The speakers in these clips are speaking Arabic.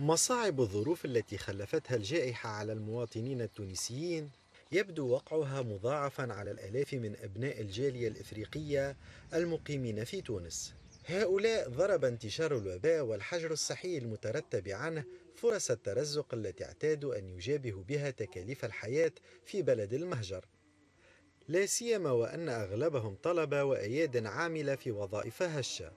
مصاعب الظروف التي خلفتها الجائحة على المواطنين التونسيين يبدو وقعها مضاعفا على الآلاف من أبناء الجالية الإفريقية المقيمين في تونس هؤلاء ضرب انتشار الوباء والحجر الصحي المترتب عنه فرص الترزق التي اعتادوا أن يجابهوا بها تكاليف الحياة في بلد المهجر لا سيما وأن أغلبهم طلبة وأياد عاملة في وظائف هشة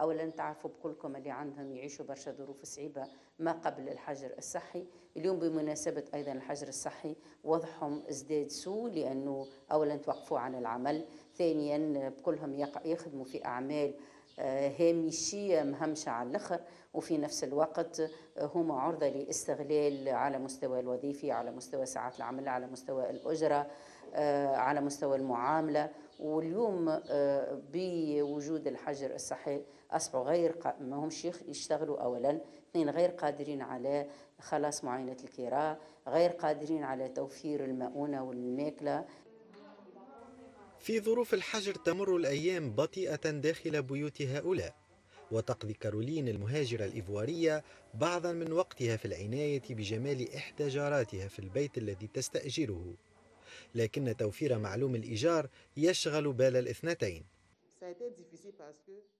اولا تعرفوا بكلكم اللي عندهم يعيشوا برشا ظروف صعيبه ما قبل الحجر الصحي اليوم بمناسبه ايضا الحجر الصحي وضعهم ازداد سوء لانه اولا توقفوا عن العمل ثانيا كلهم يخدموا في اعمال هامشية آه، آه، مهمشة على الآخر وفي نفس الوقت آه، هما عرضة لاستغلال على مستوى الوظيفي على مستوى ساعات العمل على مستوى الأجرة على مستوى المعاملة واليوم بوجود الحجر الصحي أصبحوا غير ما همش يشتغلوا أولا اثنين غير قادرين على خلاص معاينة الكراء غير قادرين على توفير المؤونة والماكلة في ظروف الحجر تمر الأيام بطيئة داخل بيوت هؤلاء وتقضي كارولين المهاجرة الإيفوارية بعضا من وقتها في العناية بجمال إحدى جاراتها في البيت الذي تستأجره لكن توفير معلوم الإيجار يشغل بال الاثنتين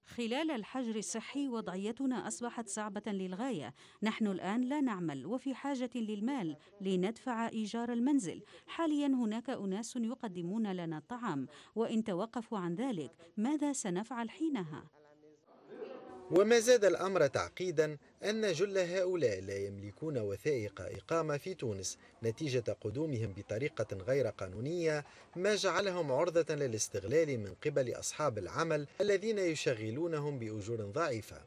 خلال الحجر الصحي وضعيتنا أصبحت صعبة للغاية نحن الآن لا نعمل وفي حاجة للمال لندفع إيجار المنزل حاليا هناك أناس يقدمون لنا الطعام وإن توقفوا عن ذلك ماذا سنفعل حينها؟ وما زاد الأمر تعقيدا أن جل هؤلاء لا يملكون وثائق إقامة في تونس نتيجة قدومهم بطريقة غير قانونية ما جعلهم عرضة للاستغلال من قبل أصحاب العمل الذين يشغلونهم بأجور ضعيفة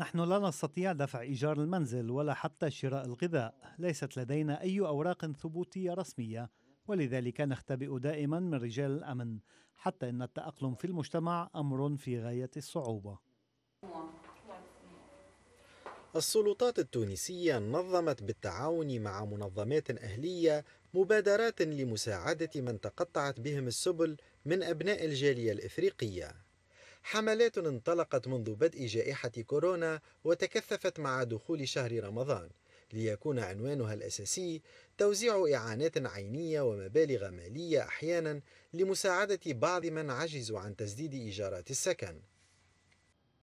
نحن لا نستطيع دفع إيجار المنزل ولا حتى شراء الغذاء ليست لدينا أي أوراق ثبوتية رسمية ولذلك نختبئ دائما من رجال الأمن حتى إن التأقلم في المجتمع أمر في غاية الصعوبة السلطات التونسية نظمت بالتعاون مع منظمات أهلية مبادرات لمساعدة من تقطعت بهم السبل من أبناء الجالية الإفريقية حملات انطلقت منذ بدء جائحة كورونا وتكثفت مع دخول شهر رمضان ليكون عنوانها الأساسي توزيع إعانات عينية ومبالغ مالية أحيانا لمساعدة بعض من عجزوا عن تسديد إيجارات السكن